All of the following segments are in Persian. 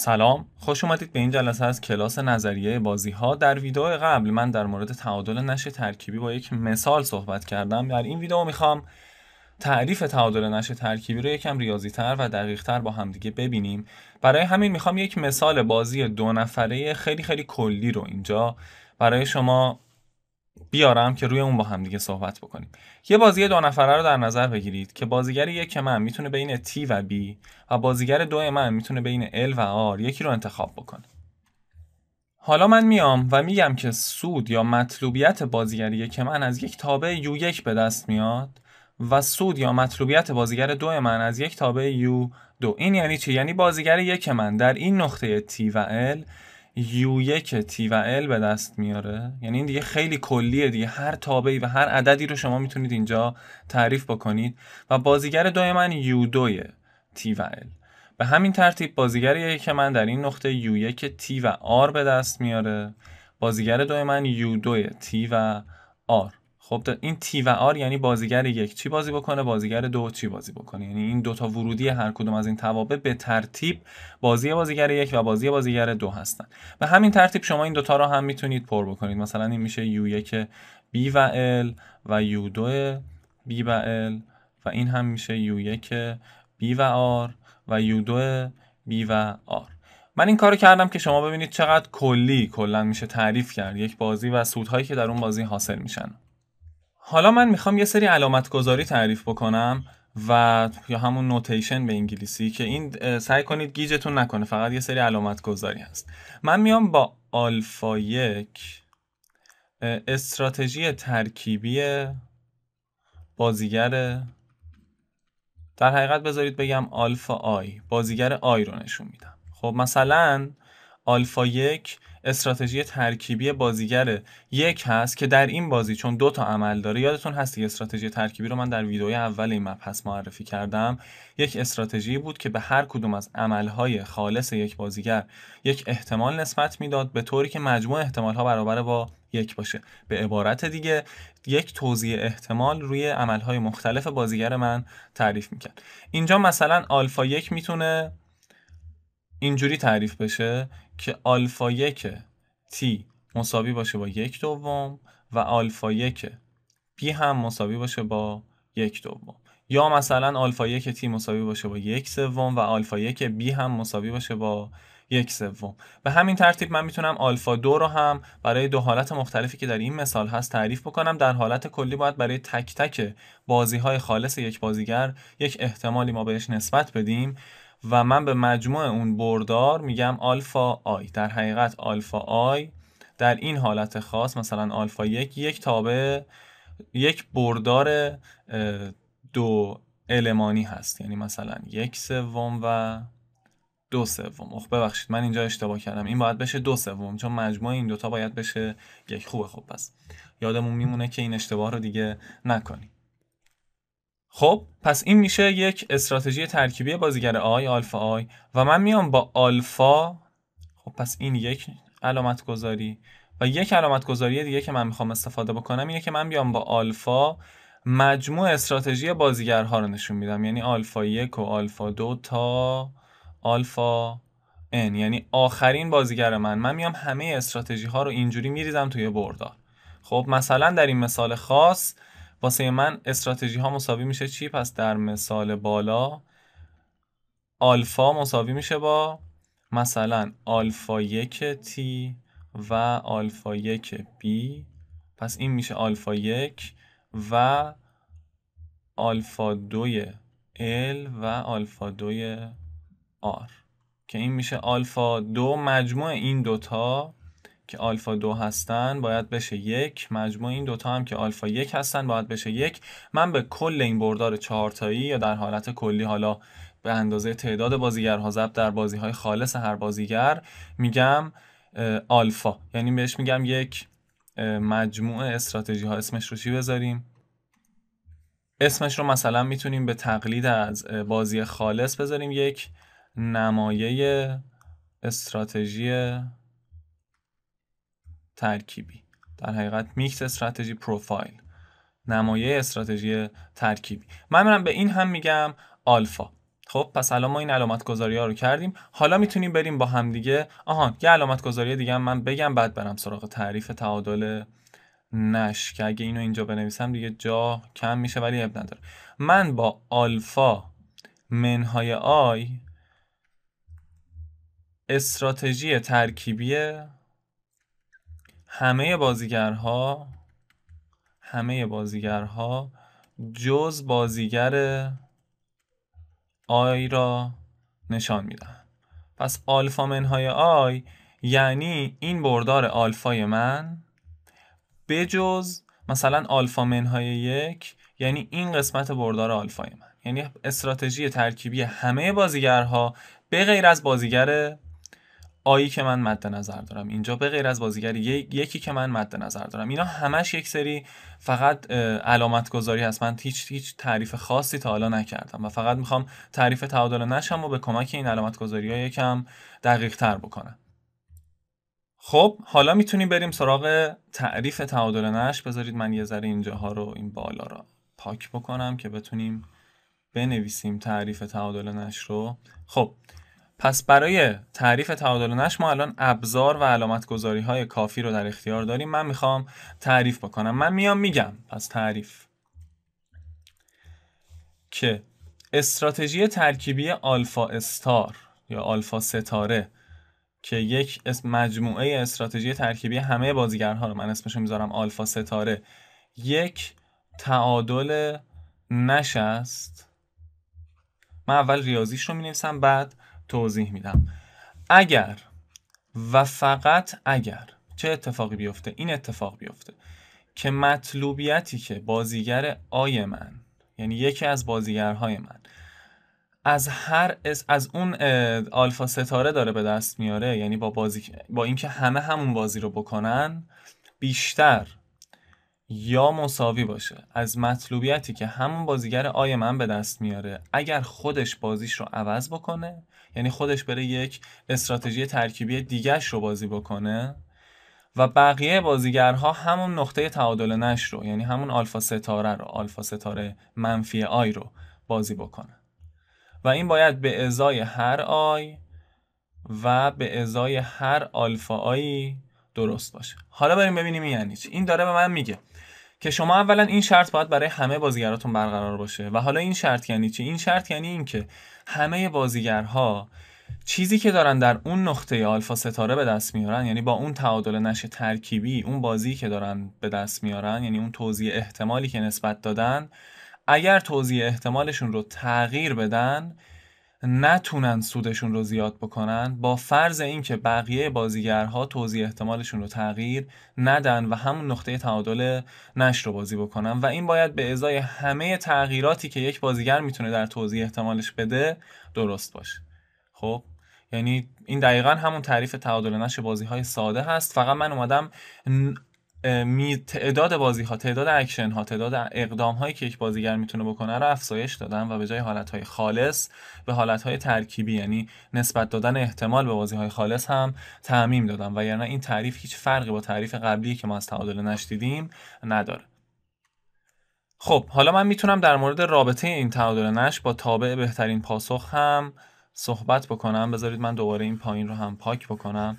سلام خوش اومدید به این جلسه از کلاس نظریه بازی ها در ویدیو قبل من در مورد تعادل نش ترکیبی با یک مثال صحبت کردم در این ویدیو میخوام تعریف تعادل نش ترکیبی رو یکم ریاضی تر و دقیق تر با همدیگه ببینیم برای همین میخوام یک مثال بازی دو نفره خیلی خیلی کلی رو اینجا برای شما بیارم که روی اون با هم دیگه صحبت بکنیم یه بازی دو نفره رو در نظر بگیرید که بازیگر یک من میتونه بین T و B و بازیگر دو من میتونه بین L و R یکی رو انتخاب بکنه حالا من میام و میگم که سود یا مطلوبیت بازیگر یک من از یک تابع u 1 به دست میاد و سود یا مطلوبیت بازیگر دو من از یک تابع U 2 این یعنی چی؟ یعنی بازیگر یک من در این نقطه T و L یو یک تی و ال به دست میاره یعنی این دیگه خیلی کلیه دیگه هر تابعی و هر عددی رو شما میتونید اینجا تعریف بکنید و بازیگر دوی من یو دویه تی و ال به همین ترتیب بازیگر که من در این نقطه یو یک تی و آر به دست میاره بازیگر دوی من یو دویه تی و آر خب این تی و آر یعنی بازیگر یک چی بازی بکنه بازیگر دو چی بازی بکنه یعنی این دوتا ورودی هر کدوم از این توابع به ترتیب بازی بازیگر یک و بازی بازیگر دو هستن به همین ترتیب شما این دوتا رو هم میتونید پر بکنید مثلا این میشه یو یک بی و ال و یو دو بی و ال و این هم میشه یو یک بی و آر و یو دو بی و آر من این کارو کردم که شما ببینید چقدر کلی کلا میشه تعریف کرد یک بازی و سودهایی که در اون بازی حاصل میشن حالا من میخوام یه سری علامت گذاری تعریف بکنم و یا همون نوتیشن به انگلیسی که این سعی کنید گیجتون نکنه فقط یه سری علامت گذاری هست من میام با آلفا یک استراتژی ترکیبی بازیگر در حقیقت بذارید بگم آلفا آی بازیگر آی رو نشون میدم خب مثلا آلفا یک استراتژی ترکیبی بازیگر یک هست که در این بازی چون دو تا عمل داره یادتون هست که استراتژی ترکیبی رو من در ویدیوی اول این مبحث معرفی کردم یک استراتژی بود که به هر کدوم از عملهای خالص یک بازیگر یک احتمال نسبت میداد به طوری که مجموع احتمالها برابر با یک باشه به عبارت دیگه یک توضیح احتمال روی عملهای مختلف بازیگر من تعریف میکرد اینجا مثلا آلفا یک میتونه اینجوری تعریف بشه که آلفا یک تی مساوی باشه با یک دوم و آلفا یک بی هم مساوی باشه با یک دوم یا مثلا آلفا یک تی مساوی باشه با یک سوم و آلفا یک بی هم مساوی باشه با یک سوم به همین ترتیب من میتونم آلفا دو رو هم برای دو حالت مختلفی که در این مثال هست تعریف بکنم در حالت کلی باید برای تک تک بازی های خالص یک بازیگر یک احتمالی ما بهش نسبت بدیم و من به مجموع اون بردار میگم آلفا آی در حقیقت آلفا آی در این حالت خاص مثلا آلفا یک یک تابع یک بردار دو المانی هست یعنی مثلا یک سوم و دو سوم اخ ببخشید من اینجا اشتباه کردم این باید بشه دو سوم چون مجموع این دوتا باید بشه یک خوبه خب پس یادمون میمونه که این اشتباه رو دیگه نکنیم خب پس این میشه یک استراتژی ترکیبی بازیگر آی آلفا آی و من میام با آلفا خب پس این یک علامت گذاری و یک علامت گذاری دیگه که من میخوام استفاده بکنم اینه که من بیام با آلفا مجموع استراتژی بازیگرها رو نشون میدم یعنی آلفا یک و آلفا دو تا آلفا ان یعنی آخرین بازیگر من من میام همه استراتژی ها رو اینجوری میریزم توی بردار خب مثلا در این مثال خاص واسه من استراتژی ها مساوی میشه چی پس در مثال بالا آلفا مساوی میشه با مثلا آلفا یک تی و آلفا یک بی پس این میشه آلفا یک و آلفا دوی ال و آلفا دوی آر که این میشه آلفا دو مجموع این دوتا که آلفا دو هستن باید بشه یک مجموع این دوتا هم که آلفا یک هستن باید بشه یک من به کل این بردار چهارتایی یا در حالت کلی حالا به اندازه تعداد بازیگرها زب در بازی های خالص هر بازیگر میگم آلفا یعنی بهش میگم یک مجموع استراتژی ها اسمش رو چی بذاریم اسمش رو مثلا میتونیم به تقلید از بازی خالص بذاریم یک نمایه استراتژی ترکیبی در حقیقت میکس استراتژی پروفایل نمایه استراتژی ترکیبی من میرم به این هم میگم آلفا خب پس الان ما این علامت گذاری ها رو کردیم حالا میتونیم بریم با هم دیگه آها یه علامت گذاری دیگه هم من بگم بعد برم سراغ تعریف تعادل نش که اگه اینو اینجا بنویسم دیگه جا کم میشه ولی اب نداره من با آلفا منهای آی استراتژی ترکیبی همه بازیگرها همه بازیگرها جز بازیگر آی را نشان میدن پس آلفا منهای آی یعنی این بردار آلفای من به جز مثلا آلفا منهای یک یعنی این قسمت بردار آلفای من یعنی استراتژی ترکیبی همه بازیگرها به غیر از بازیگر آیی که من مد نظر دارم اینجا به غیر از بازیگر یکی که من مد نظر دارم اینا همش یک سری فقط علامت گذاری هست من هیچ هیچ تعریف خاصی تا حالا نکردم و فقط میخوام تعریف تعادل نشم و به کمک این علامت گذاری ها یکم دقیق تر بکنم خب حالا میتونیم بریم سراغ تعریف تعادل نش بذارید من یه ذره اینجاها رو این بالا رو پاک بکنم که بتونیم بنویسیم تعریف تعادل نش رو خب پس برای تعریف تعادل نش ما الان ابزار و علامت گذاری های کافی رو در اختیار داریم من میخوام تعریف بکنم من میام میگم پس تعریف که استراتژی ترکیبی آلفا استار یا آلفا ستاره که یک اسم مجموعه استراتژی ترکیبی همه بازیگرها رو من اسمش میذارم آلفا ستاره یک تعادل نش است من اول ریاضیش رو می بعد توضیح میدم اگر و فقط اگر چه اتفاقی بیفته این اتفاق بیفته که مطلوبیتی که بازیگر آی من یعنی یکی از بازیگرهای من از هر از, از اون آلفا ستاره داره به دست میاره یعنی با بازی با اینکه همه همون بازی رو بکنن بیشتر یا مساوی باشه از مطلوبیتی که همون بازیگر آی من به دست میاره اگر خودش بازیش رو عوض بکنه یعنی خودش بره یک استراتژی ترکیبی دیگرش رو بازی بکنه و بقیه بازیگرها همون نقطه تعادل نش رو یعنی همون آلفا ستاره رو آلفا ستاره منفی آی رو بازی بکنه و این باید به ازای هر آی و به ازای هر آلفا آی درست باشه حالا بریم ببینیم یعنی چی این داره به من میگه که شما اولا این شرط باید برای همه بازیگراتون برقرار باشه و حالا این شرط یعنی چی این شرط یعنی اینکه همه بازیگرها چیزی که دارن در اون نقطه آلفا ستاره به دست میارن یعنی با اون تعادل نش ترکیبی اون بازی که دارن به دست میارن یعنی اون توضیح احتمالی که نسبت دادن اگر توضیح احتمالشون رو تغییر بدن نتونن سودشون رو زیاد بکنن با فرض اینکه بقیه بازیگرها توضیح احتمالشون رو تغییر ندن و همون نقطه تعادل نش رو بازی بکنن و این باید به ازای همه تغییراتی که یک بازیگر میتونه در توضیح احتمالش بده درست باشه خب یعنی این دقیقا همون تعریف تعادل نش بازی های ساده هست فقط من اومدم تعداد بازی ها تعداد اکشن ها تعداد اقدام هایی که یک بازیگر میتونه بکنه رو افزایش دادن و به جای حالت های خالص به حالت های ترکیبی یعنی نسبت دادن احتمال به بازی های خالص هم تعمیم دادن و یعنی این تعریف هیچ فرقی با تعریف قبلی که ما از تعادل نشدیدیم نداره خب حالا من میتونم در مورد رابطه این تعادل نش با تابع بهترین پاسخ هم صحبت بکنم بذارید من دوباره این پایین رو هم پاک بکنم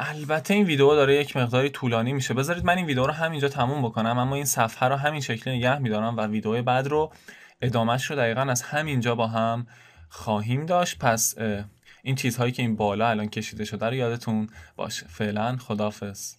البته این ویدیو داره یک مقداری طولانی میشه بذارید من این ویدیو رو همینجا تموم بکنم اما این صفحه رو همین شکلی نگه میدارم و ویدیو بعد رو ادامهش رو دقیقا از همینجا با هم خواهیم داشت پس این چیزهایی که این بالا الان کشیده شده رو یادتون باشه فعلا خدافز